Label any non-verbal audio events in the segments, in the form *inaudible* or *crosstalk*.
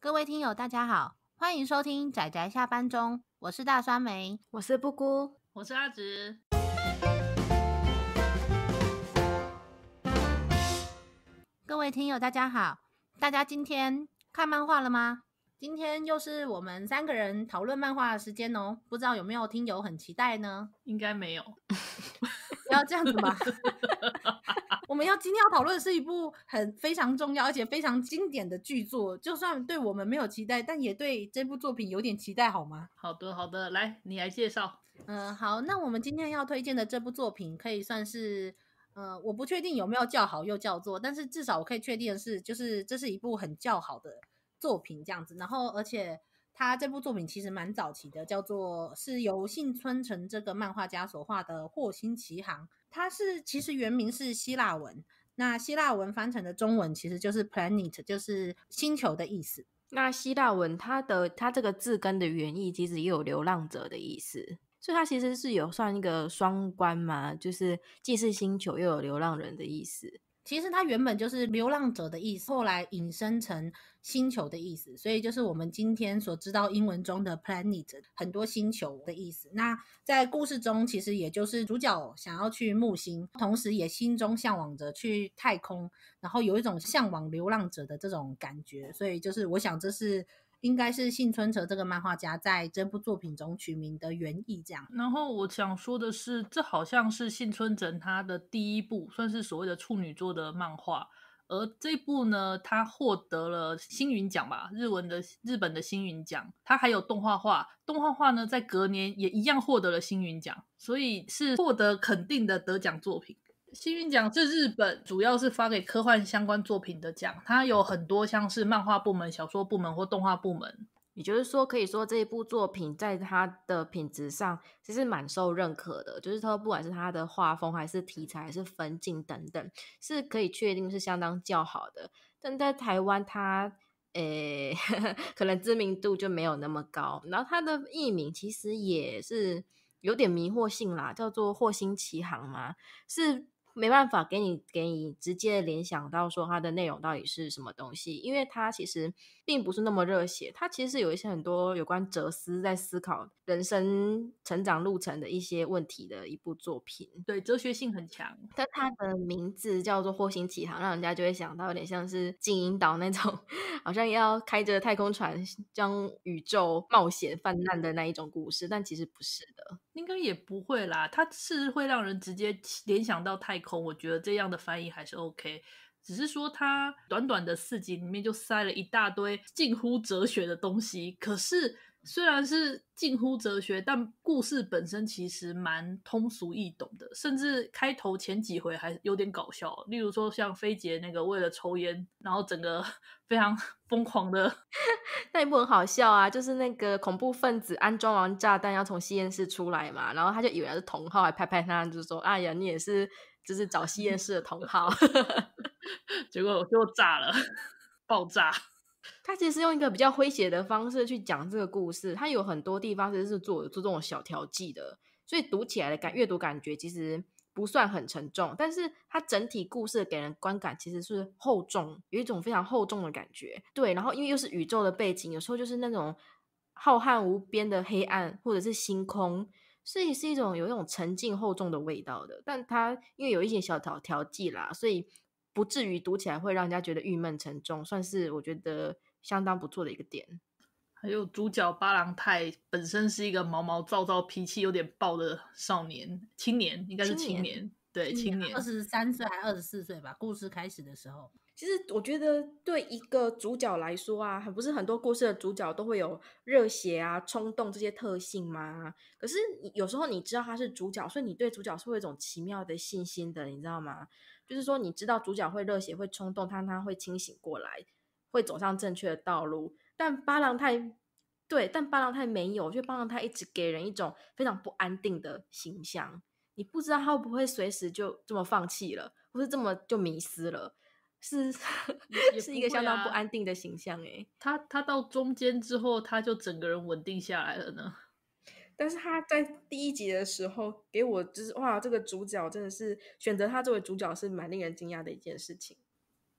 各位听友，大家好，欢迎收听仔仔下班中，我是大酸梅，我是布姑，我是阿直。各位听友，大家好，大家今天看漫画了吗？今天又是我们三个人讨论漫画的时间哦，不知道有没有听友很期待呢？应该没有，*laughs* 要这样子吧。*laughs* 我们要今天要讨论的是一部很非常重要而且非常经典的剧作，就算对我们没有期待，但也对这部作品有点期待，好吗？好的，好的，来，你来介绍。嗯，好，那我们今天要推荐的这部作品可以算是，呃，我不确定有没有叫好又叫座，但是至少我可以确定的是，就是这是一部很叫好的作品这样子。然后，而且它这部作品其实蛮早期的，叫做是由幸村城这个漫画家所画的《霍星奇航》。它是其实原名是希腊文，那希腊文翻成的中文其实就是 planet，就是星球的意思。那希腊文它的它这个字根的原意其实也有流浪者的意思，所以它其实是有算一个双关嘛，就是既是星球又有流浪人的意思。其实它原本就是流浪者的意思，后来引申成星球的意思，所以就是我们今天所知道英文中的 planet，很多星球的意思。那在故事中，其实也就是主角想要去木星，同时也心中向往着去太空，然后有一种向往流浪者的这种感觉。所以就是我想，这是。应该是幸村哲这个漫画家在这部作品中取名的原意这样。然后我想说的是，这好像是幸村哲他的第一部算是所谓的处女作的漫画，而这部呢，他获得了星云奖吧，日文的日本的星云奖。他还有动画化，动画化呢，在隔年也一样获得了星云奖，所以是获得肯定的得奖作品。幸运奖是日本，主要是发给科幻相关作品的奖。它有很多像是漫画部门、小说部门或动画部门。也就是说，可以说这一部作品在它的品质上其实蛮受认可的，就是它不管是它的画风，还是题材，还是风景等等，是可以确定是相当较好的。但在台湾，它呃，*laughs* 可能知名度就没有那么高。然后它的艺名其实也是有点迷惑性啦，叫做《霍星启航》嘛，是。没办法给你给你直接联想到说它的内容到底是什么东西，因为它其实并不是那么热血，它其实是有一些很多有关哲思在思考人生成长路程的一些问题的一部作品。对，哲学性很强。但它的名字叫做《火星启航》，让人家就会想到有点像是《静音岛》那种，好像要开着太空船将宇宙冒险泛滥的那一种故事，但其实不是的。应该也不会啦，它是会让人直接联想到太空。我觉得这样的翻译还是 OK，只是说它短短的四集里面就塞了一大堆近乎哲学的东西，可是。虽然是近乎哲学，但故事本身其实蛮通俗易懂的，甚至开头前几回还有点搞笑。例如说，像飞姐那个为了抽烟，然后整个 *laughs* 非常 *laughs* 疯狂的，*laughs* 那一幕很好笑啊。就是那个恐怖分子安装完炸弹，要从吸烟室出来嘛，然后他就以为是同号，还拍拍他，就是说：“哎呀，你也是，就是找吸烟室的同号。”结果结炸了，爆炸。他其实是用一个比较诙谐的方式去讲这个故事，他有很多地方其实是做做这种小调剂的，所以读起来的感阅读感觉其实不算很沉重，但是它整体故事给人观感其实是厚重，有一种非常厚重的感觉。对，然后因为又是宇宙的背景，有时候就是那种浩瀚无边的黑暗或者是星空，所以是一种有一种沉静厚重的味道的。但它因为有一些小调调剂啦，所以。不至于读起来会让人家觉得郁闷沉重，算是我觉得相当不错的一个点。还有主角八郎太本身是一个毛毛躁躁、脾气有点暴的少年青年，应该是青年。对青年，二十三岁还是二十四岁吧？故事开始的时候，其实我觉得对一个主角来说啊，还不是很多故事的主角都会有热血啊、冲动这些特性吗？可是有时候你知道他是主角，所以你对主角是会有一种奇妙的信心的，你知道吗？就是说，你知道主角会热血、会冲动，他他会清醒过来，会走上正确的道路。但八郎太对，但八郎太没有，就八郎太一直给人一种非常不安定的形象。你不知道他会不会随时就这么放弃了，或是这么就迷失了，是是一个相当不安定的形象。哎，他他到中间之后，他就整个人稳定下来了呢。但是他在第一集的时候给我就是哇，这个主角真的是选择他作为主角是蛮令人惊讶的一件事情。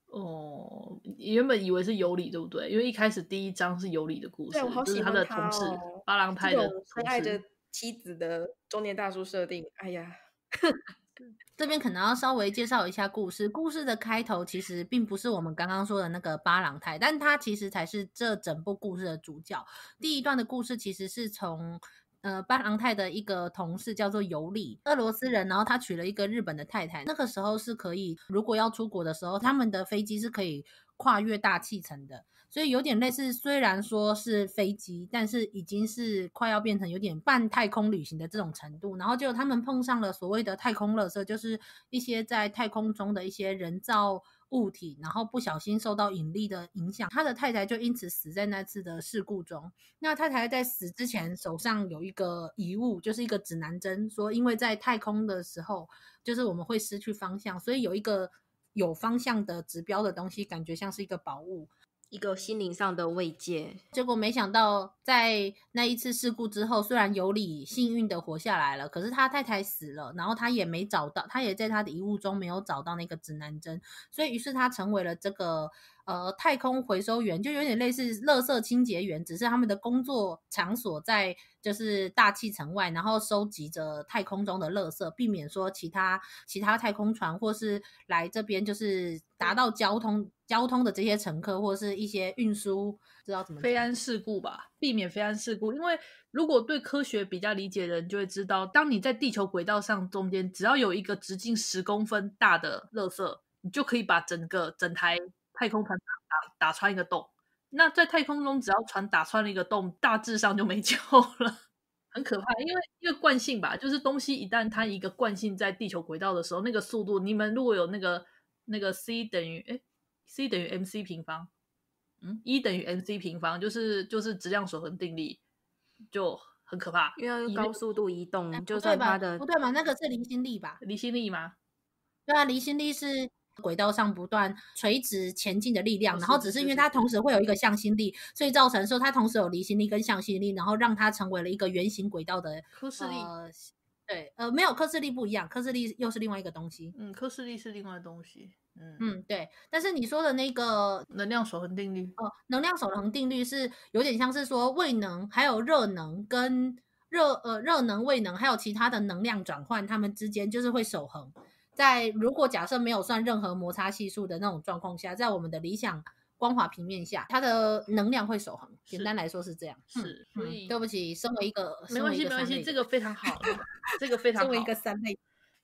哦，原本以为是尤里对不对？因为一开始第一章是有理的故事，对，我好喜欢他的同事巴郎泰的，爱着妻子的中年大叔设定。哎呀，*laughs* 这边可能要稍微介绍一下故事。故事的开头其实并不是我们刚刚说的那个巴朗泰，但他其实才是这整部故事的主角。第一段的故事其实是从。呃，巴朗泰的一个同事叫做尤里，俄罗斯人，然后他娶了一个日本的太太。那个时候是可以，如果要出国的时候，他们的飞机是可以跨越大气层的，所以有点类似。虽然说是飞机，但是已经是快要变成有点半太空旅行的这种程度。然后就他们碰上了所谓的太空垃圾，就是一些在太空中的一些人造。物体，然后不小心受到引力的影响，他的太太就因此死在那次的事故中。那太太在死之前手上有一个遗物，就是一个指南针，说因为在太空的时候，就是我们会失去方向，所以有一个有方向的指标的东西，感觉像是一个宝物。一个心灵上的慰藉。结果没想到，在那一次事故之后，虽然尤里幸运的活下来了，可是他太太死了，然后他也没找到，他也在他的遗物中没有找到那个指南针，所以于是他成为了这个。呃，太空回收员就有点类似垃圾清洁员，只是他们的工作场所在就是大气层外，然后收集着太空中的垃圾，避免说其他其他太空船或是来这边就是达到交通交通的这些乘客，或是一些运输，知道怎么？飞安事故吧，避免飞安事故。因为如果对科学比较理解的人就会知道，当你在地球轨道上中间，只要有一个直径十公分大的垃圾，你就可以把整个整台。太空船打打打穿一个洞，那在太空中只要船打穿了一个洞，大致上就没救了，很可怕。因为一个惯性吧，就是东西一旦它一个惯性在地球轨道的时候，那个速度，你们如果有那个那个 c 等于哎 c 等于 mc 平方，嗯，e 等于 mc 平方，就是就是质量守恒定律就很可怕。因为高速度移动，就算它的不对嘛，那个是离心力吧？离心力吗？对啊，离心力是。轨道上不断垂直前进的力量，然后只是因为它同时会有一个向心力，所以造成说它同时有离心力跟向心力，然后让它成为了一个圆形轨道的。科氏力，对，呃，没有科氏力不一样，科氏力又是另外一个东西。嗯，科氏力是另外东西。嗯嗯，对。但是你说的那个能量守恒定律，哦，能量守恒定律是有点像是说未能还有热能跟热呃热能未能还有其他的能量转换，它们之间就是会守恒。在如果假设没有算任何摩擦系数的那种状况下，在我们的理想光滑平面下，它的能量会守恒。简单来说是这样，是。所以对不起，身为一个没关系没关系，这个非常好，这个 *laughs* 非常好。身为一个三类，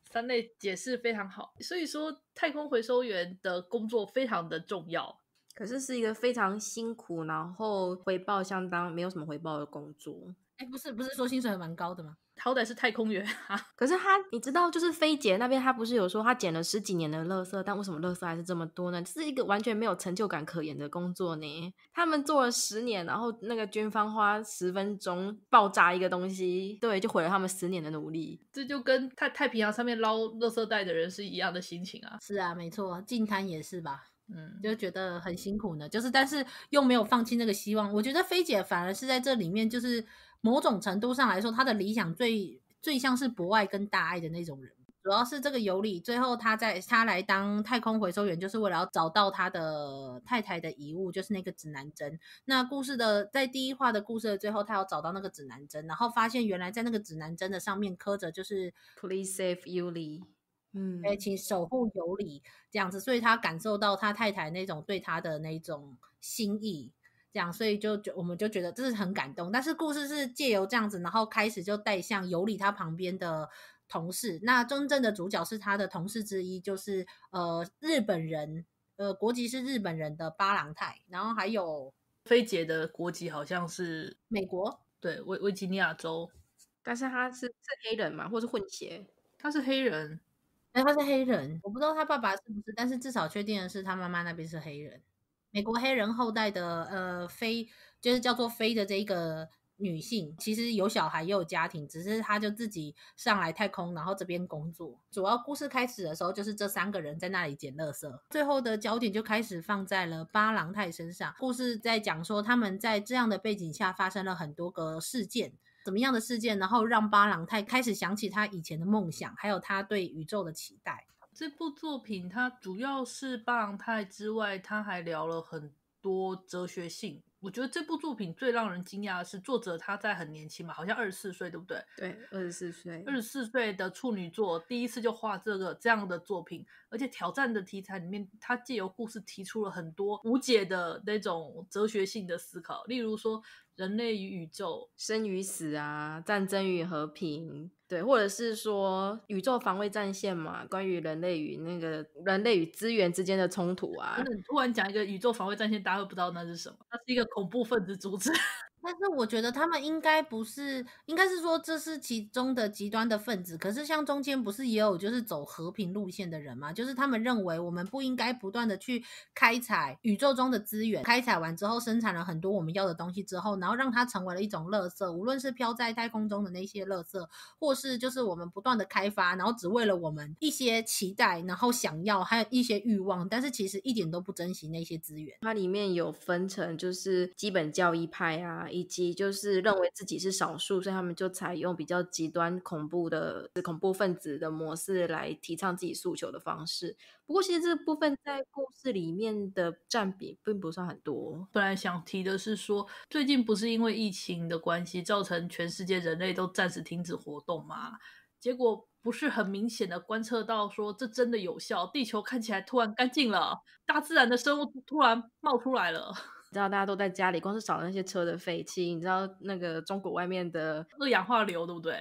三类解释非常好。所以说太空回收员的工作非常的重要，可是是一个非常辛苦，然后回报相当没有什么回报的工作。哎，不是，不是说薪水还蛮高的吗？*laughs* 好歹是太空员啊。*laughs* 可是他，你知道，就是飞姐那边，他不是有说他捡了十几年的垃圾，但为什么垃圾还是这么多呢？这是一个完全没有成就感可言的工作呢。他们做了十年，然后那个军方花十分钟爆炸一个东西，对，就毁了他们十年的努力。这就跟太太平洋上面捞垃圾袋的人是一样的心情啊。是啊，没错，近滩也是吧。嗯，就觉得很辛苦呢，就是但是又没有放弃那个希望。我觉得菲姐反而是在这里面，就是某种程度上来说，她的理想最最像是博爱跟大爱的那种人。主要是这个尤里，最后他在他来当太空回收员，就是为了要找到他的太太的遗物，就是那个指南针。那故事的在第一话的故事的最后，他要找到那个指南针，然后发现原来在那个指南针的上面刻着就是 “Please save Yuli”。嗯，哎，请守护尤里这样子，所以他感受到他太太那种对他的那种心意，这样，所以就就我们就觉得这是很感动。但是故事是借由这样子，然后开始就带向尤里他旁边的同事，那真正的主角是他的同事之一，就是呃日本人，呃国籍是日本人的八郎太，然后还有菲姐的国籍好像是美国，对，维维吉尼亚州，但是他是是黑人嘛，或是混血，他是黑人。哎，他是黑人，我不知道他爸爸是不是，但是至少确定的是他妈妈那边是黑人，美国黑人后代的呃非，就是叫做非的这一个女性，其实有小孩也有家庭，只是她就自己上来太空，然后这边工作。主要故事开始的时候就是这三个人在那里捡垃圾，最后的焦点就开始放在了巴郎泰身上。故事在讲说他们在这样的背景下发生了很多个事件。怎么样的事件，然后让巴朗泰开始想起他以前的梦想，还有他对宇宙的期待。这部作品，它主要是巴朗泰之外，他还聊了很多哲学性。我觉得这部作品最让人惊讶的是，作者他在很年轻嘛，好像二十四岁，对不对？对，二十四岁，二十四岁的处女作，第一次就画这个这样的作品，而且挑战的题材里面，他借由故事提出了很多无解的那种哲学性的思考，例如说。人类与宇宙，生与死啊，战争与和平，对，或者是说宇宙防卫战线嘛，关于人类与那个人类与资源之间的冲突啊。突然讲一个宇宙防卫战线，大家会不知道那是什么？它是一个恐怖分子组织。但是我觉得他们应该不是，应该是说这是其中的极端的分子。可是像中间不是也有就是走和平路线的人吗？就是他们认为我们不应该不断的去开采宇宙中的资源，开采完之后生产了很多我们要的东西之后，然后让它成为了一种垃圾，无论是飘在太空中的那些垃圾，或是就是我们不断的开发，然后只为了我们一些期待，然后想要还有一些欲望，但是其实一点都不珍惜那些资源。它里面有分成就是基本教义派啊。以及就是认为自己是少数，所以他们就采用比较极端恐怖的恐怖分子的模式来提倡自己诉求的方式。不过，其实这部分在故事里面的占比并不算很多。本来想提的是说，最近不是因为疫情的关系，造成全世界人类都暂时停止活动吗？结果不是很明显的观测到说，这真的有效，地球看起来突然干净了，大自然的生物突然冒出来了。知道大家都在家里，光是少了那些车的废气，你知道那个中国外面的二氧化硫对不对？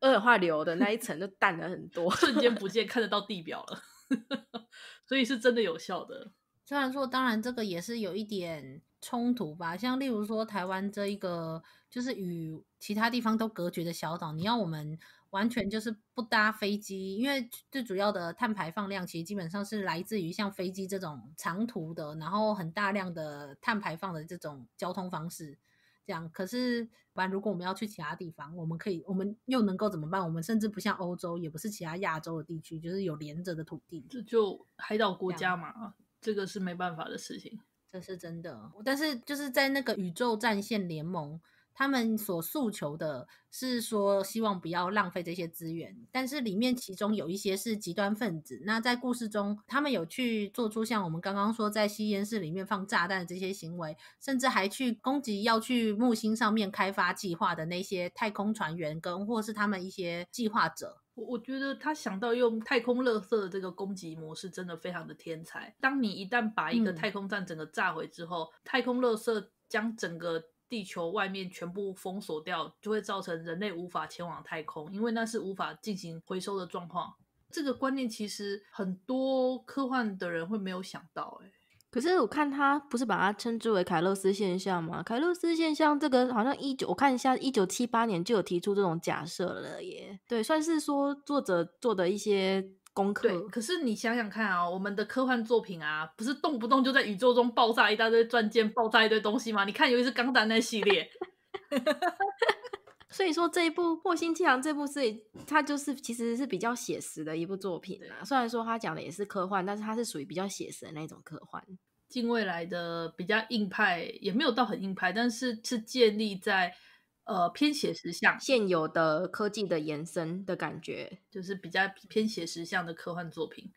二氧化硫的那一层就淡了很多，*laughs* 瞬间不见，*laughs* 看得到地表了，*laughs* 所以是真的有效的。虽然说，当然这个也是有一点冲突吧，像例如说台湾这一个就是与其他地方都隔绝的小岛，你要我们。完全就是不搭飞机，因为最主要的碳排放量其实基本上是来自于像飞机这种长途的，然后很大量的碳排放的这种交通方式。这样可是不然如果我们要去其他地方，我们可以，我们又能够怎么办？我们甚至不像欧洲，也不是其他亚洲的地区，就是有连着的土地，这就海岛国家嘛，这个是没办法的事情，这是真的。但是就是在那个宇宙战线联盟。他们所诉求的是说，希望不要浪费这些资源，但是里面其中有一些是极端分子。那在故事中，他们有去做出像我们刚刚说，在吸烟室里面放炸弹这些行为，甚至还去攻击要去木星上面开发计划的那些太空船员跟，或是他们一些计划者。我我觉得他想到用太空垃圾的这个攻击模式，真的非常的天才。当你一旦把一个太空站整个炸毁之后，太空垃圾将整个。地球外面全部封锁掉，就会造成人类无法前往太空，因为那是无法进行回收的状况。这个观念其实很多科幻的人会没有想到，可是我看他不是把它称之为凯勒斯现象吗？凯勒斯现象这个好像一九，我看一下，一九七八年就有提出这种假设了，耶。对，算是说作者做的一些。对，可是你想想看啊，我们的科幻作品啊，不是动不动就在宇宙中爆炸一大堆钻戒，爆炸一堆东西吗？你看，尤其是《钢丹》那系列，所以说这一部《破星纪》啊，这部是它就是其实是比较写实的一部作品啊。虽然说它讲的也是科幻，但是它是属于比较写实的那种科幻。近未来的比较硬派，也没有到很硬派，但是是建立在。呃，偏写实像现有的科技的延伸的感觉，就是比较偏写实像的科幻作品，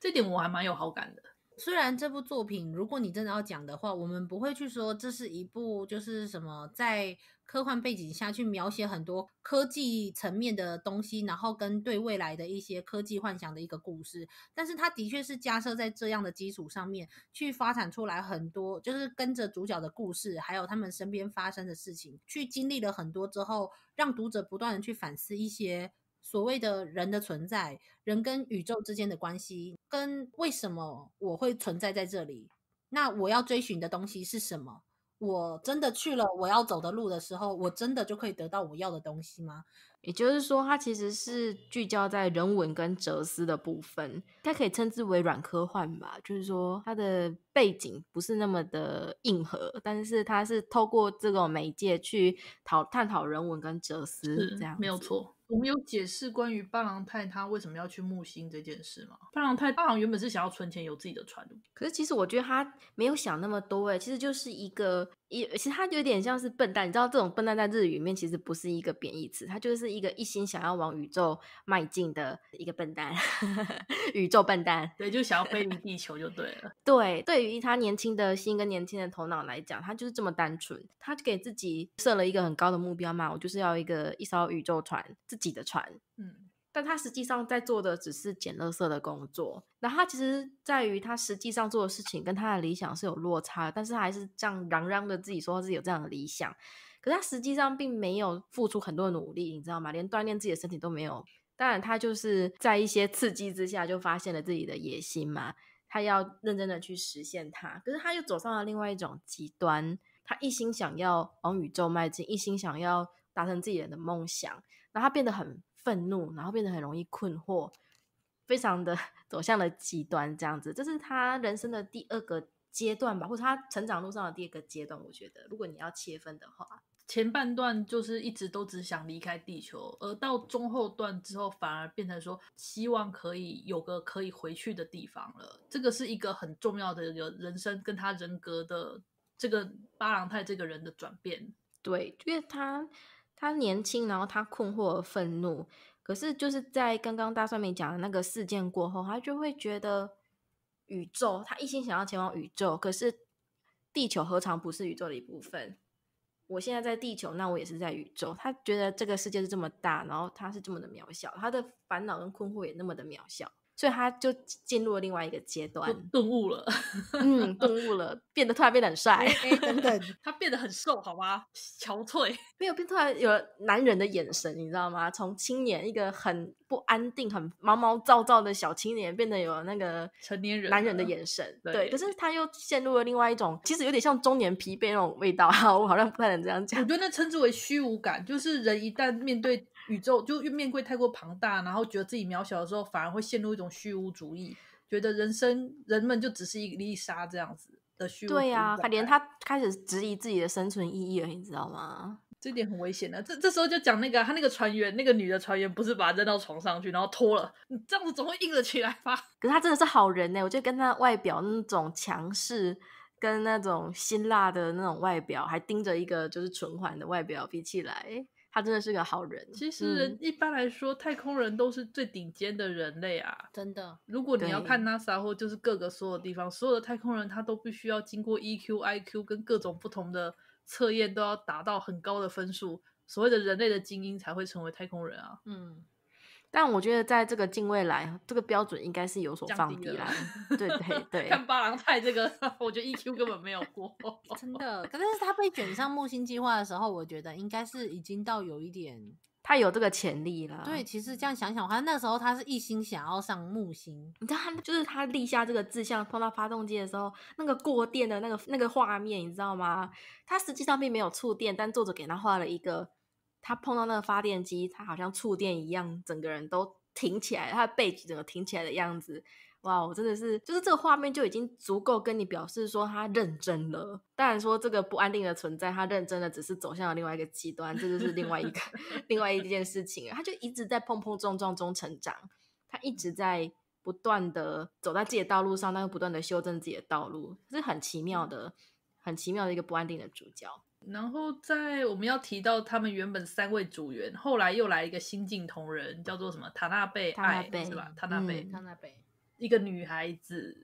这点我还蛮有好感的。虽然这部作品，如果你真的要讲的话，我们不会去说这是一部就是什么在。科幻背景下去描写很多科技层面的东西，然后跟对未来的一些科技幻想的一个故事。但是它的确是架设在这样的基础上面去发展出来很多，就是跟着主角的故事，还有他们身边发生的事情，去经历了很多之后，让读者不断的去反思一些所谓的人的存在，人跟宇宙之间的关系，跟为什么我会存在在这里，那我要追寻的东西是什么？我真的去了我要走的路的时候，我真的就可以得到我要的东西吗？也就是说，它其实是聚焦在人文跟哲思的部分，它可以称之为软科幻吧。就是说，它的背景不是那么的硬核，但是它是透过这种媒介去讨探讨人文跟哲思，这样没有错。我们有解释关于巴郎泰他为什么要去木星这件事吗？巴郎泰巴郎原本是想要存钱有自己的船，可是其实我觉得他没有想那么多哎，其实就是一个。其实他有点像是笨蛋，你知道，这种笨蛋在日语里面其实不是一个贬义词，他就是一个一心想要往宇宙迈进的一个笨蛋，*laughs* 宇宙笨蛋，对，就想要飞离地球就对了。对，对于他年轻的心跟年轻的头脑来讲，他就是这么单纯，他就给自己设了一个很高的目标嘛，我就是要一个一艘宇宙船，自己的船，嗯。但他实际上在做的只是捡垃圾的工作，那他其实在于他实际上做的事情跟他的理想是有落差，但是他还是这样嚷嚷的自己说自己有这样的理想，可是他实际上并没有付出很多努力，你知道吗？连锻炼自己的身体都没有。当然，他就是在一些刺激之下就发现了自己的野心嘛，他要认真的去实现它。可是他又走上了另外一种极端，他一心想要往宇宙迈进，一心想要达成自己的梦想，然后他变得很。愤怒，然后变得很容易困惑，非常的 *laughs* 走向了极端这样子，这是他人生的第二个阶段吧，或者他成长路上的第二个阶段。我觉得，如果你要切分的话，前半段就是一直都只想离开地球，而到中后段之后，反而变成说希望可以有个可以回去的地方了。这个是一个很重要的一个人生跟他人格的这个巴郎泰这个人的转变。对，因为他。他年轻，然后他困惑而愤怒。可是就是在刚刚大蒜妹讲的那个事件过后，他就会觉得宇宙，他一心想要前往宇宙，可是地球何尝不是宇宙的一部分？我现在在地球，那我也是在宇宙。他觉得这个世界是这么大，然后他是这么的渺小，他的烦恼跟困惑也那么的渺小。所以他就进入了另外一个阶段，顿悟了，嗯，顿悟了，变得突然变得很帅，等等，*laughs* 他变得很瘦，好吗？憔悴，没有变，突然有男人的眼神，你知道吗？从青年一个很不安定、很毛毛躁躁的小青年，变得有那个成年人男人的眼神，对。可是他又陷入了另外一种，其实有点像中年疲惫那种味道，我好像不太能这样讲。我觉得那称之为虚无感，就是人一旦面对。宇宙就越面柜太过庞大，然后觉得自己渺小的时候，反而会陷入一种虚无主义，觉得人生人们就只是一粒沙这样子的虚无。对呀，他连他开始质疑自己的生存意义了，你知道吗？这点很危险的。这这时候就讲那个他那个船员，那个女的船员不是把扔到床上去，然后脱了，你这样子总会硬了起来吧？*laughs* 可是他真的是好人呢，我就跟他外表那种强势，跟那种辛辣的那种外表，还盯着一个就是纯款的外表比起来。他真的是个好人。其实一般来说，太空人都是最顶尖的人类啊，真的。如果你要看 NASA 或就是各个所有地方所有的太空人，他都必须要经过 EQ、IQ 跟各种不同的测验，都要达到很高的分数。所谓的人类的精英才会成为太空人啊。嗯。但我觉得，在这个近未来，这个标准应该是有所降低了。*laughs* 对对对，*laughs* 看八郎派这个，我觉得 EQ 根本没有过，*laughs* 真的。可是他被卷上木星计划的时候，我觉得应该是已经到有一点，他有这个潜力了。对，其实这样想想好像那时候他是一心想要上木星，你知道，他就是他立下这个志向，碰到发动机的时候，那个过电的那个那个画面，你知道吗？他实际上并没有触电，但作者给他画了一个。他碰到那个发电机，他好像触电一样，整个人都挺起来，他的背整个挺起来的样子，哇！我真的是，就是这个画面就已经足够跟你表示说他认真了。当然说这个不安定的存在，他认真的只是走向了另外一个极端，这就是另外一个 *laughs* 另外一件事情。他就一直在碰碰撞撞中成长，他一直在不断的走在自己的道路上，但是不断的修正自己的道路，是很奇妙的，很奇妙的一个不安定的主角。然后在我们要提到他们原本三位组员，后来又来一个新晋同仁，叫做什么？塔纳贝爱是吧？塔纳贝，塔纳贝，一个女孩子，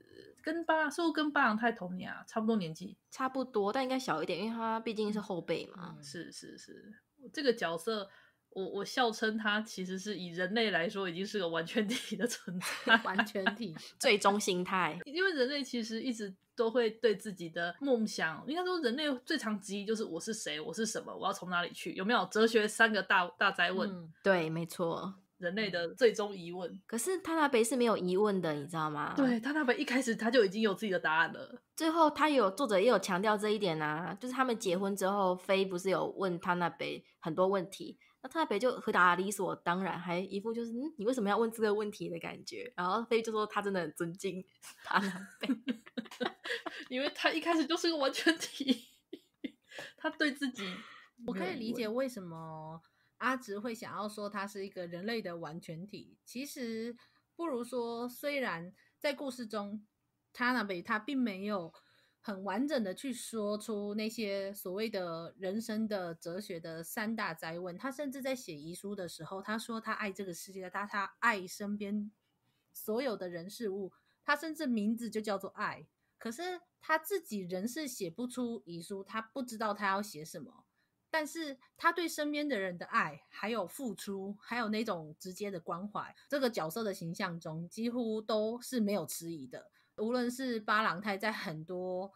跟巴是不跟巴郎太同年啊，差不多年纪，差不多，但应该小一点，因为她毕竟是后辈嘛。是是是，这个角色。我我笑称它其实是以人类来说，已经是个完全 *laughs* 体的存在，完全体 *laughs* 最终形态。因为人类其实一直都会对自己的梦想，应该说人类最常质疑就是我是谁，我是什么，我要从哪里去？有没有哲学三个大大灾问？对，没错，人类的最终疑问。可是他那杯是没有疑问的，你知道吗？对，他那杯一开始他就已经有自己的答案了。最后他有作者也有强调这一点啊，就是他们结婚之后，飞不是有问他那杯很多问题。那他纳就回答理所当然，还一副就是嗯，你为什么要问这个问题的感觉。然后飞就说他真的很尊敬他 *laughs* 因为他一开始就是个完全体，他对自己。我可以理解为什么阿直会想要说他是一个人类的完全体，其实不如说虽然在故事中他那边他并没有。很完整的去说出那些所谓的人生的哲学的三大灾问。他甚至在写遗书的时候，他说他爱这个世界，他他爱身边所有的人事物，他甚至名字就叫做爱。可是他自己人是写不出遗书，他不知道他要写什么。但是他对身边的人的爱，还有付出，还有那种直接的关怀，这个角色的形象中几乎都是没有迟疑的。无论是巴朗泰，在很多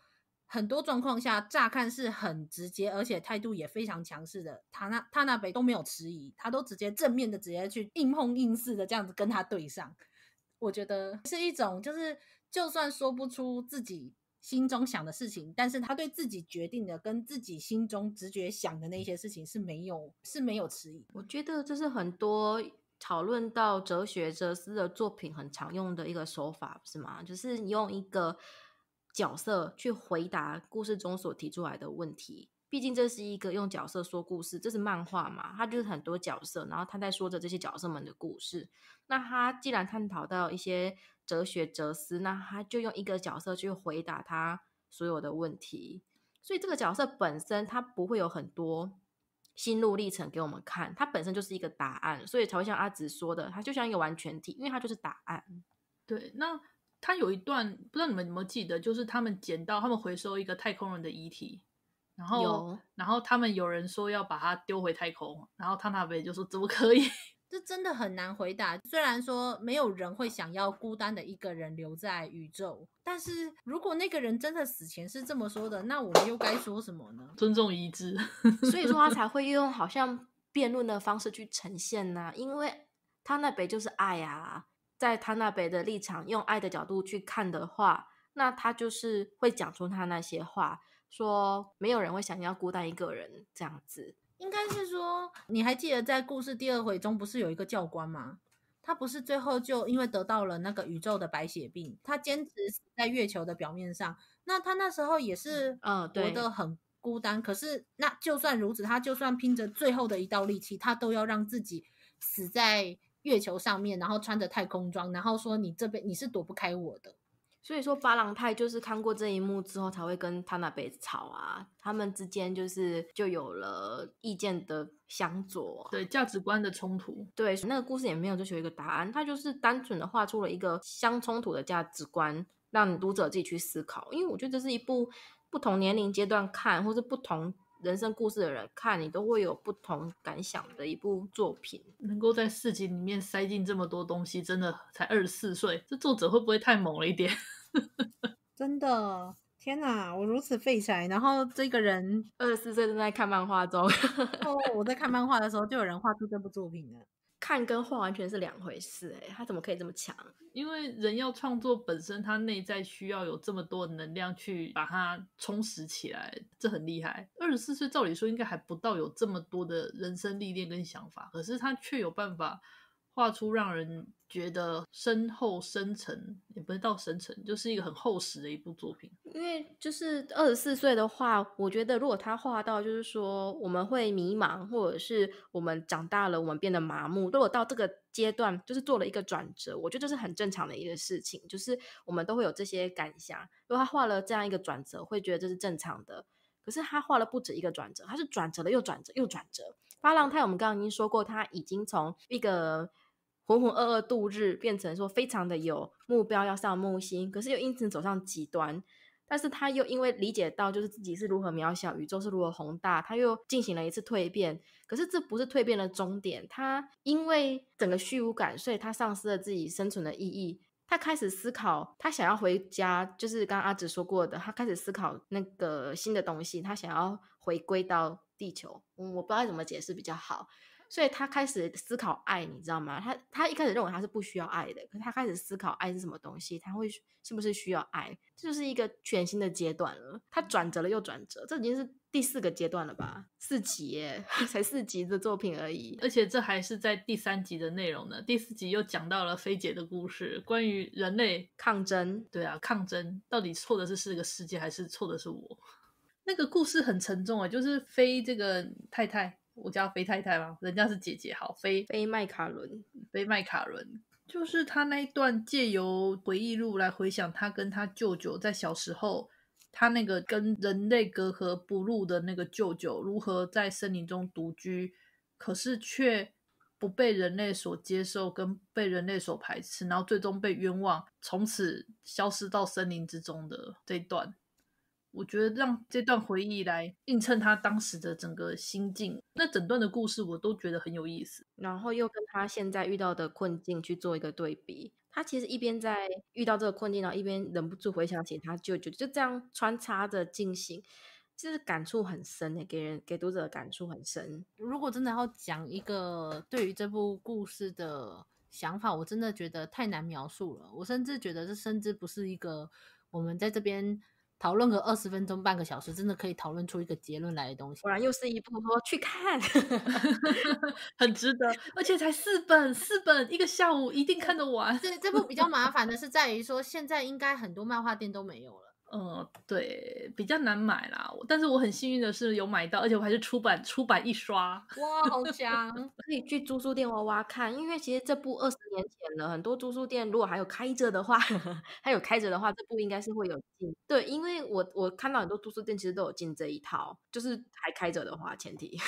很多状况下，乍看是很直接，而且态度也非常强势的。他那他那贝都没有迟疑，他都直接正面的直接去硬碰硬似的这样子跟他对上。我觉得是一种，就是就算说不出自己心中想的事情，但是他对自己决定的跟自己心中直觉想的那些事情是没有是没有迟疑。我觉得这是很多。讨论到哲学哲思的作品很常用的一个手法，不是吗？就是用一个角色去回答故事中所提出来的问题。毕竟这是一个用角色说故事，这是漫画嘛，它就是很多角色，然后他在说着这些角色们的故事。那他既然探讨到一些哲学哲思，那他就用一个角色去回答他所有的问题。所以这个角色本身，他不会有很多。心路历程给我们看，它本身就是一个答案，所以才会像阿紫说的，它就像一个完全体，因为它就是答案。对，那他有一段不知道你们有没有记得，就是他们捡到他们回收一个太空人的遗体，然后然后他们有人说要把它丢回太空，然后他那边就说怎么可以？这真的很难回答。虽然说没有人会想要孤单的一个人留在宇宙，但是如果那个人真的死前是这么说的，那我们又该说什么呢？尊重遗志，*laughs* 所以说他才会用好像辩论的方式去呈现呐。因为他那边就是爱啊，在他那边的立场，用爱的角度去看的话，那他就是会讲出他那些话，说没有人会想要孤单一个人这样子。应该是说，你还记得在故事第二回中，不是有一个教官吗？他不是最后就因为得到了那个宇宙的白血病，他坚持在月球的表面上。那他那时候也是，嗯，活得很孤单。可是那就算如此，他就算拼着最后的一道力气，他都要让自己死在月球上面，然后穿着太空装，然后说：“你这边你是躲不开我的。”所以说，巴郎泰就是看过这一幕之后，才会跟他那辈吵啊。他们之间就是就有了意见的相左，对价值观的冲突。对，那个故事也没有追求一个答案，他就是单纯的画出了一个相冲突的价值观，让读者自己去思考。因为我觉得这是一部不同年龄阶段看，或是不同。人生故事的人看你都会有不同感想的一部作品，能够在市集里面塞进这么多东西，真的才二十四岁，这作者会不会太猛了一点？*laughs* 真的，天哪，我如此废柴，然后这个人二十四岁正在看漫画中。哦，我在看漫画的时候，就有人画出这部作品了。看跟画完全是两回事哎，他怎么可以这么强？因为人要创作本身，他内在需要有这么多能量去把它充实起来，这很厉害。二十四岁照理说应该还不到有这么多的人生历练跟想法，可是他却有办法。画出让人觉得深厚、深沉，也不是到深沉，就是一个很厚实的一部作品。因为就是二十四岁的话，我觉得如果他画到，就是说我们会迷茫，或者是我们长大了，我们变得麻木。如果到这个阶段，就是做了一个转折，我觉得这是很正常的一个事情，就是我们都会有这些感想。如果他画了这样一个转折，会觉得这是正常的。可是他画了不止一个转折，他是转折了又转折又转折。八浪太，我们刚刚已经说过，他已经从一个。浑浑噩噩度日，变成说非常的有目标，要上木星，可是又因此走上极端。但是他又因为理解到，就是自己是如何渺小，宇宙是如何宏大，他又进行了一次蜕变。可是这不是蜕变的终点，他因为整个虚无感，所以他丧失了自己生存的意义。他开始思考，他想要回家，就是刚阿紫说过的，他开始思考那个新的东西，他想要回归到地球。嗯，我不知道怎么解释比较好。所以他开始思考爱，你知道吗？他他一开始认为他是不需要爱的，可他开始思考爱是什么东西，他会是不是需要爱？这就是一个全新的阶段了。他转折了又转折，这已经是第四个阶段了吧？四集耶，*laughs* 才四集的作品而已，而且这还是在第三集的内容呢。第四集又讲到了菲姐的故事，关于人类抗争。对啊，抗争到底错的是这个世界，还是错的是我？*laughs* 那个故事很沉重啊，就是飞这个太太。我叫飞太太吗？人家是姐姐，好，飞飞麦卡伦，飞麦卡伦就是他那一段借由回忆录来回想他跟他舅舅在小时候，他那个跟人类隔阂不入的那个舅舅如何在森林中独居，可是却不被人类所接受跟被人类所排斥，然后最终被冤枉，从此消失到森林之中的这段。我觉得让这段回忆来映衬他当时的整个心境，那整段的故事我都觉得很有意思。然后又跟他现在遇到的困境去做一个对比，他其实一边在遇到这个困境，然后一边忍不住回想起他舅舅，就这样穿插着进行，就是感触很深诶，给人给读者的感触很深。如果真的要讲一个对于这部故事的想法，我真的觉得太难描述了。我甚至觉得这甚至不是一个我们在这边。讨论个二十分钟、半个小时，真的可以讨论出一个结论来的东西。果然又是一部说去看，*laughs* 很值得，而且才四本，四本一个下午一定看得完。这这部比较麻烦的是在于说，现在应该很多漫画店都没有了。嗯，对，比较难买啦。但是我很幸运的是有买到，而且我还是出版出版一刷。哇，好强！*laughs* 可以去租书店挖挖看，因为其实这部二十年前了，很多租书店如果还有开着的话，*laughs* 还有开着的话，这部应该是会有进。对，因为我我看到很多租书店其实都有进这一套，就是还开着的话，前提。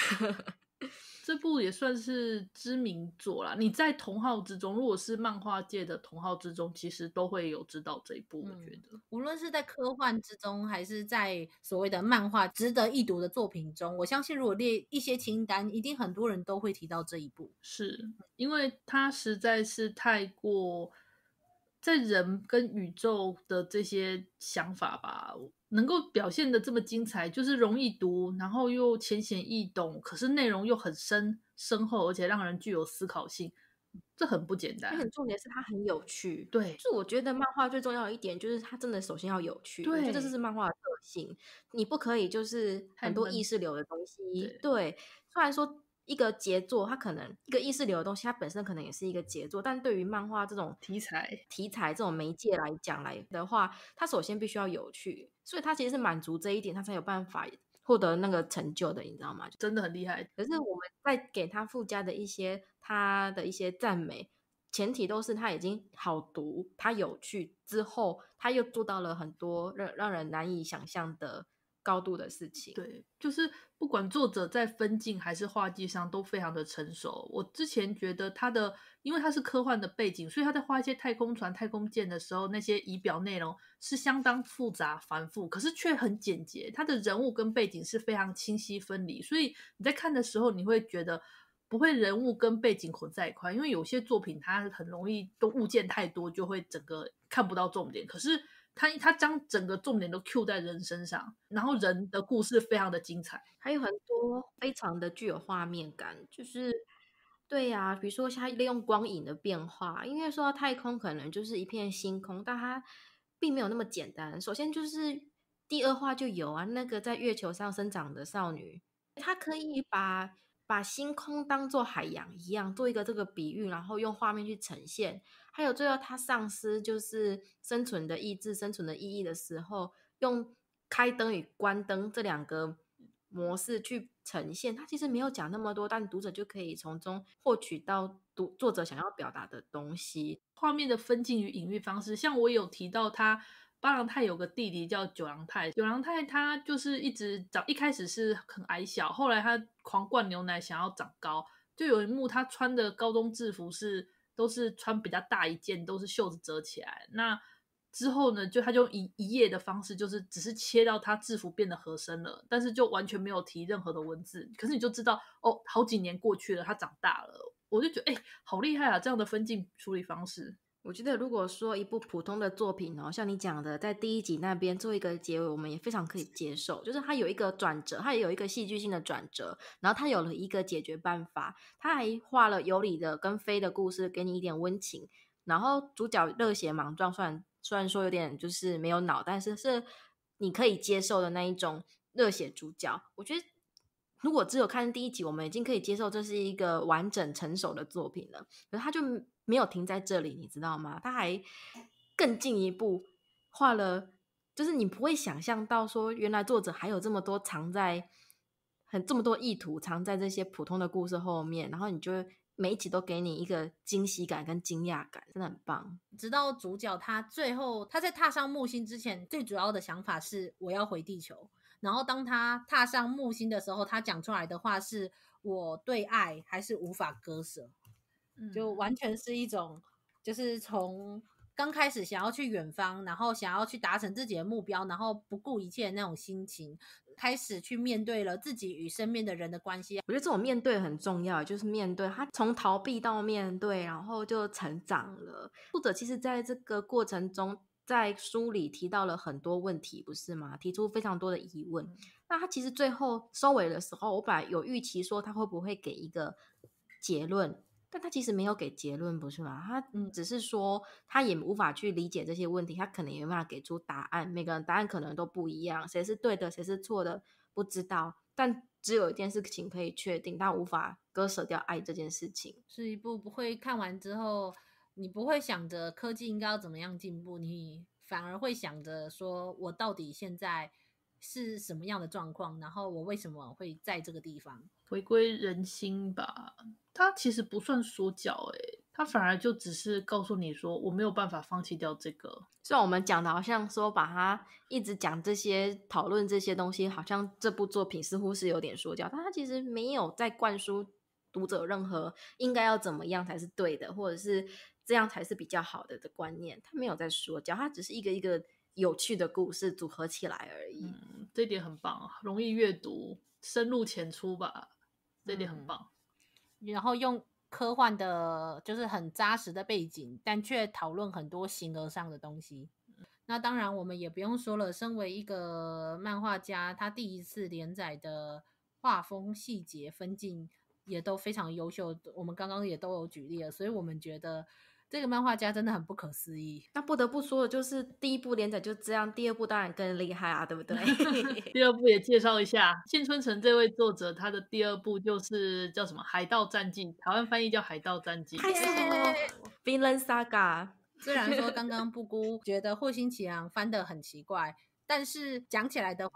这部也算是知名作啦。你在同号之中，如果是漫画界的同号之中，其实都会有知道这一部。我觉得，无论是在科幻之中，还是在所谓的漫画值得一读的作品中，我相信如果列一些清单，一定很多人都会提到这一部。是因为它实在是太过在人跟宇宙的这些想法吧。能够表现的这么精彩，就是容易读，然后又浅显易懂，可是内容又很深深厚，而且让人具有思考性，这很不简单。很重点是它很有趣，对，就我觉得漫画最重要的一点就是它真的首先要有趣，我觉得这是漫画的特性，你不可以就是很多意识流的东西，对，虽然说。一个杰作，它可能一个意识流的东西，它本身可能也是一个杰作。但对于漫画这种题材、题材这种媒介来讲来的话，它首先必须要有趣，所以它其实是满足这一点，它才有办法获得那个成就的，你知道吗？真的很厉害。可是我们在给它附加的一些，它的一些赞美，前提都是它已经好读，它有趣之后，它又做到了很多让让人难以想象的。高度的事情，对，就是不管作者在分镜还是画技上都非常的成熟。我之前觉得他的，因为他是科幻的背景，所以他在画一些太空船、太空舰的时候，那些仪表内容是相当复杂繁复，可是却很简洁。他的人物跟背景是非常清晰分离，所以你在看的时候，你会觉得不会人物跟背景捆在一块，因为有些作品它很容易都物件太多，就会整个看不到重点。可是他他将整个重点都 Q 在人身上，然后人的故事非常的精彩，还有很多非常的具有画面感，就是对呀，比如说像利用光影的变化，因为说到太空可能就是一片星空，但它并没有那么简单。首先就是第二话就有啊，那个在月球上生长的少女，她可以把。把星空当做海洋一样做一个这个比喻，然后用画面去呈现。还有最后他丧失就是生存的意志、生存的意义的时候，用开灯与关灯这两个模式去呈现。他其实没有讲那么多，但读者就可以从中获取到读作者想要表达的东西。画面的分镜与隐喻方式，像我有提到他。八郎太有个弟弟叫九郎太，九郎太他就是一直长，一开始是很矮小，后来他狂灌牛奶想要长高，就有一幕他穿的高中制服是都是穿比较大一件，都是袖子折起来。那之后呢，就他就一一页的方式，就是只是切到他制服变得合身了，但是就完全没有提任何的文字，可是你就知道哦，好几年过去了，他长大了，我就觉得哎，好厉害啊，这样的分镜处理方式。我觉得，如果说一部普通的作品哦，像你讲的，在第一集那边做一个结尾，我们也非常可以接受。就是它有一个转折，它也有一个戏剧性的转折，然后它有了一个解决办法，它还画了有理的跟飞的故事，给你一点温情。然后主角热血莽撞，虽然虽然说有点就是没有脑，但是是你可以接受的那一种热血主角。我觉得，如果只有看第一集，我们已经可以接受这是一个完整成熟的作品了。可它就。没有停在这里，你知道吗？他还更进一步画了，就是你不会想象到说，原来作者还有这么多藏在很这么多意图藏在这些普通的故事后面，然后你就每一集都给你一个惊喜感跟惊讶感，真的很棒。直到主角他最后他在踏上木星之前，最主要的想法是我要回地球。然后当他踏上木星的时候，他讲出来的话是：我对爱还是无法割舍。就完全是一种，就是从刚开始想要去远方，然后想要去达成自己的目标，然后不顾一切的那种心情，开始去面对了自己与身边的人的关系。我觉得这种面对很重要，就是面对他从逃避到面对，然后就成长了。作者其实在这个过程中，在书里提到了很多问题，不是吗？提出非常多的疑问。那他其实最后收尾的时候，我本来有预期说他会不会给一个结论。他其实没有给结论，不是吗？他只是说，他也无法去理解这些问题，他可能也无法给出答案。每个人答案可能都不一样，谁是对的，谁是错的，不知道。但只有一件事情可以确定，他无法割舍掉爱这件事情。是一部不会看完之后，你不会想着科技应该要怎么样进步，你反而会想着说我到底现在是什么样的状况，然后我为什么会在这个地方。回归人心吧，它其实不算说教，诶，它反而就只是告诉你说，我没有办法放弃掉这个。虽然我们讲的，好像说把它一直讲这些讨论这些东西，好像这部作品似乎是有点说教。但它其实没有在灌输读者任何应该要怎么样才是对的，或者是这样才是比较好的的观念。它没有在说教，它只是一个一个有趣的故事组合起来而已。嗯，这点很棒，容易阅读，深入浅出吧。这点很棒，然后用科幻的，就是很扎实的背景，但却讨论很多形而上的东西。那当然，我们也不用说了，身为一个漫画家，他第一次连载的画风、细节、分镜也都非常优秀。我们刚刚也都有举例了，所以我们觉得。这个漫画家真的很不可思议。那不得不说的就是第一部连载就这样，第二部当然更厉害啊，对不对？*laughs* 第二部也介绍一下，幸春城这位作者，他的第二部就是叫什么《海盗战记》，台湾翻译叫《海盗战记》，是《冰 n saga *laughs*》。虽然说刚刚布姑觉得霍心奇昂翻得很奇怪，但是讲起来的话。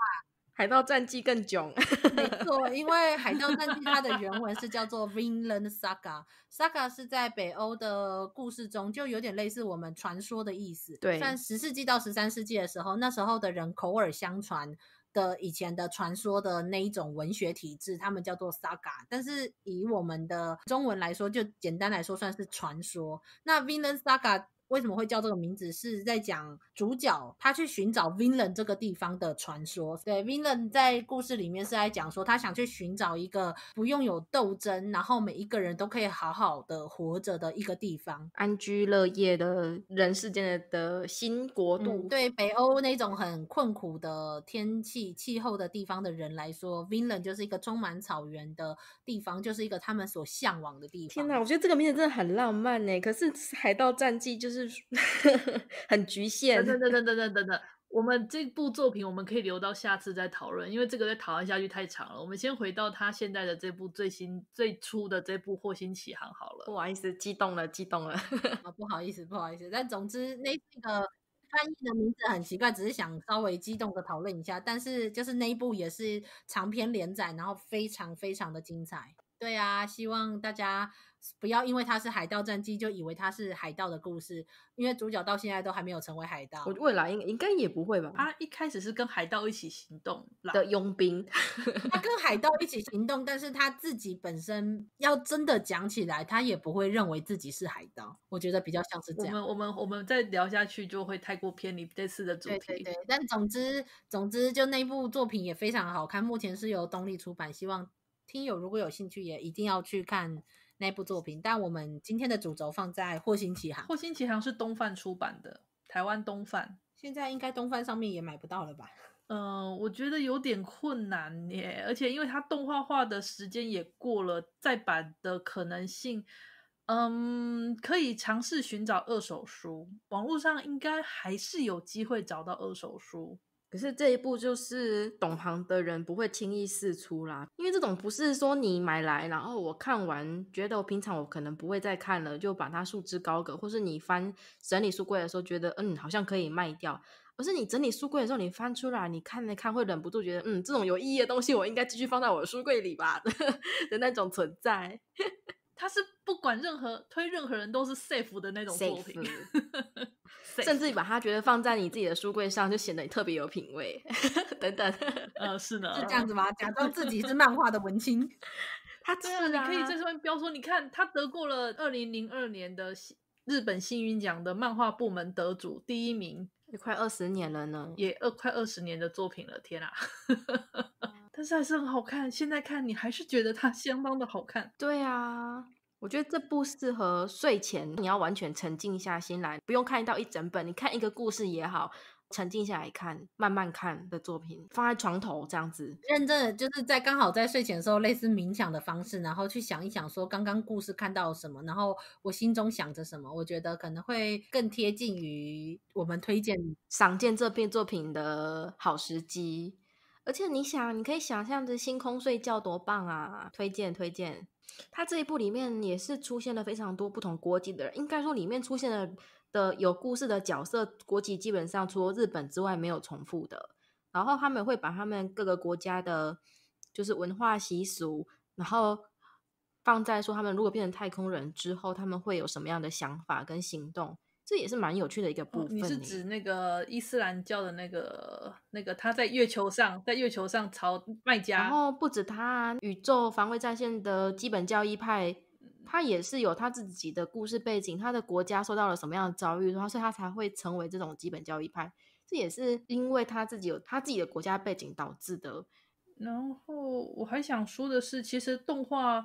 海盗战绩更囧，*laughs* 没错，因为《海盗战绩》它的原文是叫做《Vinland Saga》，Saga 是在北欧的故事中，就有点类似我们传说的意思。对，算十世纪到十三世纪的时候，那时候的人口耳相传的以前的传说的那一种文学体制，他们叫做 Saga，但是以我们的中文来说，就简单来说算是传说。那 Vinland Saga。为什么会叫这个名字？是在讲主角他去寻找 Vinland 这个地方的传说。对，Vinland 在故事里面是在讲说，他想去寻找一个不用有斗争，然后每一个人都可以好好的活着的一个地方，安居乐业的人世间的新国度。对，北欧那种很困苦的天气、气候的地方的人来说，Vinland 就是一个充满草原的地方，就是一个他们所向往的地方。天哪，我觉得这个名字真的很浪漫呢。可是《海盗战记》就是。*laughs* 很局限。等等等等等等等等，我们这部作品我们可以留到下次再讨论，因为这个再讨论下去太长了。我们先回到他现在的这部最新最初的这部《霍星启航》好了。不好意思，激动了，激动了。*laughs* 不好意思，不好意思。但总之那那个翻译的名字很奇怪，只是想稍微激动的讨论一下。但是就是那一部也是长篇连载，然后非常非常的精彩。对啊，希望大家。不要因为他是海盗战机，就以为他是海盗的故事。因为主角到现在都还没有成为海盗，未来应应该也不会吧？他一开始是跟海盗一起行动的佣兵，*laughs* 他跟海盗一起行动，但是他自己本身要真的讲起来，他也不会认为自己是海盗。我觉得比较像是这样。我们我们我们再聊下去就会太过偏离这次的主题。对对对。但总之总之，就那部作品也非常好看。目前是由东立出版，希望听友如果有兴趣，也一定要去看。那部作品，但我们今天的主轴放在《霍星启航》。《霍星启航》是东贩出版的，台湾东贩现在应该东贩上面也买不到了吧？嗯，我觉得有点困难耶。而且因为它动画化的时间也过了，再版的可能性，嗯，可以尝试寻找二手书，网络上应该还是有机会找到二手书。可是这一步就是懂行的人不会轻易试出啦，因为这种不是说你买来然后我看完觉得我平常我可能不会再看了，就把它束之高阁，或是你翻整理书柜的时候觉得嗯好像可以卖掉，而是你整理书柜的时候你翻出来，你看了看会忍不住觉得嗯这种有意义的东西我应该继续放在我的书柜里吧 *laughs* 的那种存在，*laughs* 它是不管任何推任何人都是 safe 的那种作品。甚至把它觉得放在你自己的书柜上，就显得你特别有品味，*laughs* 等等。呃，是呢，是这样子吗？假装自己是漫画的文青，*laughs* 他真的，你可以在上面标说，你看他得过了二零零二年的日本幸运奖的漫画部门得主第一名，也快二十年了呢，也二快二十年的作品了，天啊！*laughs* 但是还是很好看，现在看你还是觉得它相当的好看。对啊。我觉得这不适合睡前，你要完全沉静下心来，不用看到一整本，你看一个故事也好，沉静下来看，慢慢看的作品放在床头这样子，认真的就是在刚好在睡前的时候，类似冥想的方式，然后去想一想说刚刚故事看到什么，然后我心中想着什么，我觉得可能会更贴近于我们推荐《赏鉴这篇作品的好时机。而且你想，你可以想象着星空睡觉多棒啊！推荐推荐。他这一部里面也是出现了非常多不同国籍的人，应该说里面出现了的有故事的角色国籍基本上除了日本之外没有重复的。然后他们会把他们各个国家的，就是文化习俗，然后放在说他们如果变成太空人之后，他们会有什么样的想法跟行动。这也是蛮有趣的一个部分。你是指那个伊斯兰教的那个那个他在月球上，在月球上朝卖家，然后不止他，宇宙防卫战线的基本教义派，他也是有他自己的故事背景，他的国家受到了什么样的遭遇，然后所以他才会成为这种基本教义派。这也是因为他自己有他自己的国家背景导致的。然后我还想说的是，其实动画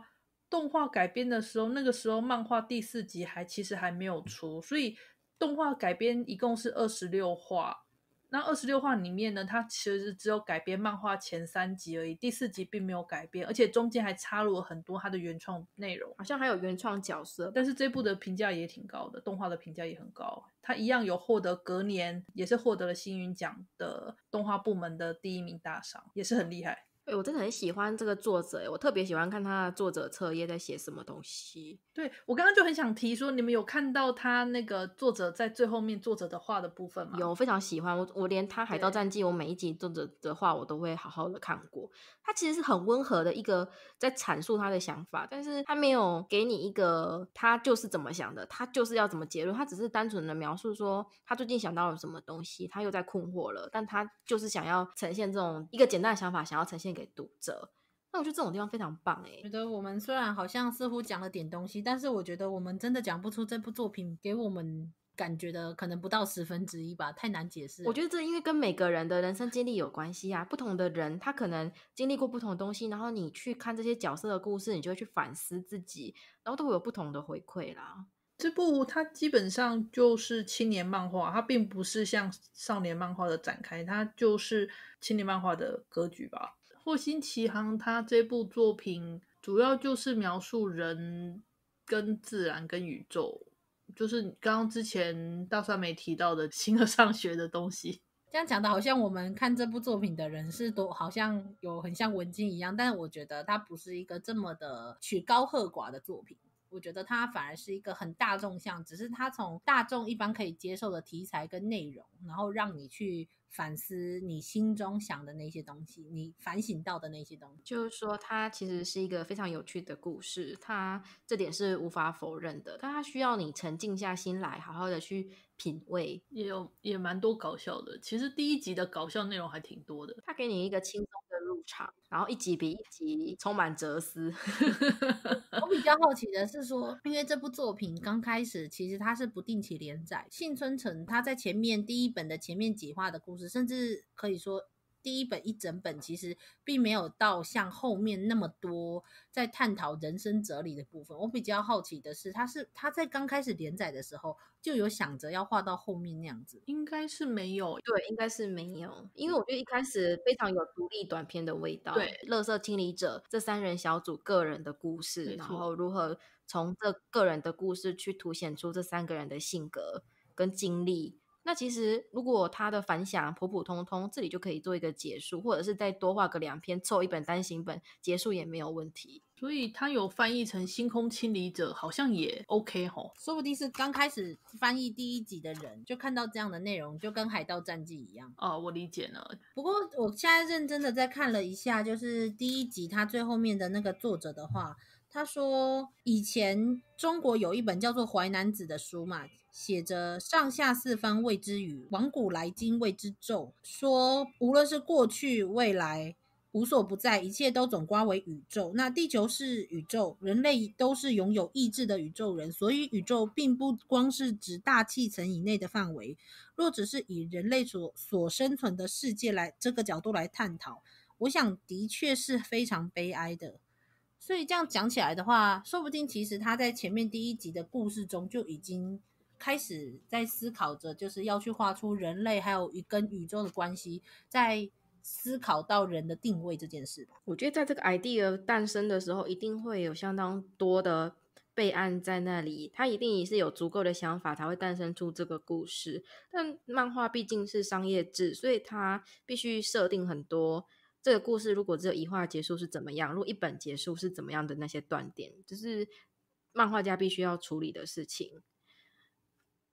动画改编的时候，那个时候漫画第四集还其实还没有出，所以。动画改编一共是二十六话，那二十六话里面呢，它其实是只有改编漫画前三集而已，第四集并没有改编，而且中间还插入了很多它的原创内容，好像还有原创角色。但是这部的评价也挺高的，动画的评价也很高，它一样有获得隔年也是获得了星云奖的动画部门的第一名大赏，也是很厉害。哎，我真的很喜欢这个作者，我特别喜欢看他的作者册页在写什么东西。对，我刚刚就很想提说，你们有看到他那个作者在最后面作者的话的部分吗？有，非常喜欢。我我连他《海盗战记》，我每一集作者的话我都会好好的看过。他其实是很温和的一个，在阐述他的想法，但是他没有给你一个他就是怎么想的，他就是要怎么结论，他只是单纯的描述说他最近想到了什么东西，他又在困惑了，但他就是想要呈现这种一个简单的想法，想要呈现。给读者，那我觉得这种地方非常棒哎。觉得我们虽然好像似乎讲了点东西，但是我觉得我们真的讲不出这部作品给我们感觉的，可能不到十分之一吧，太难解释。我觉得这因为跟每个人的人生经历有关系啊，不同的人他可能经历过不同的东西，然后你去看这些角色的故事，你就会去反思自己，然后都会有不同的回馈啦。这部它基本上就是青年漫画，它并不是像少年漫画的展开，它就是青年漫画的格局吧。霍星奇航，他这部作品主要就是描述人跟自然、跟宇宙，就是刚刚之前大算没提到的形而上学的东西。这样讲的，好像我们看这部作品的人是多，好像有很像文静一样，但是我觉得它不是一个这么的曲高和寡的作品。我觉得它反而是一个很大众向，只是它从大众一般可以接受的题材跟内容，然后让你去反思你心中想的那些东西，你反省到的那些东西。就是说，它其实是一个非常有趣的故事，它这点是无法否认的。但它需要你沉静下心来，好好的去品味。也有也蛮多搞笑的，其实第一集的搞笑内容还挺多的，它给你一个轻松的。然后一集比一集充满哲思。我比较 *laughs* 好奇的是说，因为这部作品刚开始其实它是不定期连载，《幸村城》他在前面第一本的前面几话的故事，甚至可以说。第一本一整本其实并没有到像后面那么多在探讨人生哲理的部分。我比较好奇的是，他是他在刚开始连载的时候就有想着要画到后面那样子？应该是没有，对，应该是没有，因为我觉得一开始非常有独立短片的味道。对，乐色清理者这三人小组个人的故事，然后如何从这个人的故事去凸显出这三个人的性格跟经历。那其实，如果他的反响普普通通，这里就可以做一个结束，或者是再多画个两篇，凑一本单行本结束也没有问题。所以他有翻译成《星空清理者》，好像也 OK 吼，说不定是刚开始翻译第一集的人就看到这样的内容，就跟《海盗战记》一样。哦，我理解了。不过我现在认真的再看了一下，就是第一集他最后面的那个作者的话，他说以前中国有一本叫做《淮南子》的书嘛。写着“上下四方谓之宇，往古来今谓之宙”，说无论是过去、未来，无所不在，一切都总归为宇宙。那地球是宇宙，人类都是拥有意志的宇宙人，所以宇宙并不光是指大气层以内的范围。若只是以人类所所生存的世界来这个角度来探讨，我想的确是非常悲哀的。所以这样讲起来的话，说不定其实他在前面第一集的故事中就已经。开始在思考着，就是要去画出人类还有宇跟宇宙的关系，在思考到人的定位这件事吧。我觉得在这个 idea 诞生的时候，一定会有相当多的备案在那里，他一定也是有足够的想法才会诞生出这个故事。但漫画毕竟是商业制，所以他必须设定很多这个故事。如果只有一画结束是怎么样？如果一本结束是怎么样的？那些断点就是漫画家必须要处理的事情。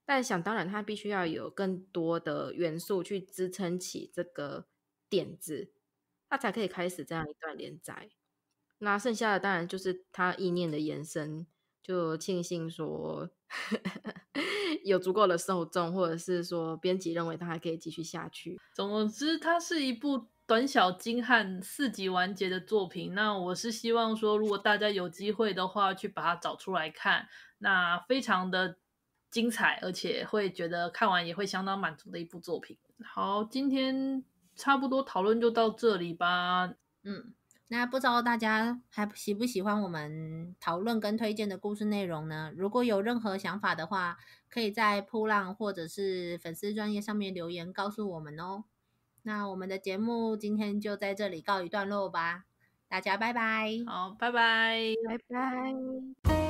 但想当然，它必须要有更多的元素去支撑起这个点子，它才可以开始这样一段连载。那剩下的当然就是它意念的延伸。就庆幸说 *laughs* 有足够的受众，或者是说编辑认为它还可以继续下去。总之，它是一部短小精悍、四集完结的作品。那我是希望说，如果大家有机会的话，去把它找出来看，那非常的。精彩，而且会觉得看完也会相当满足的一部作品。好，今天差不多讨论就到这里吧。嗯，那不知道大家还喜不喜欢我们讨论跟推荐的故事内容呢？如果有任何想法的话，可以在波浪或者是粉丝专业上面留言告诉我们哦。那我们的节目今天就在这里告一段落吧。大家拜拜。好，拜拜，拜拜。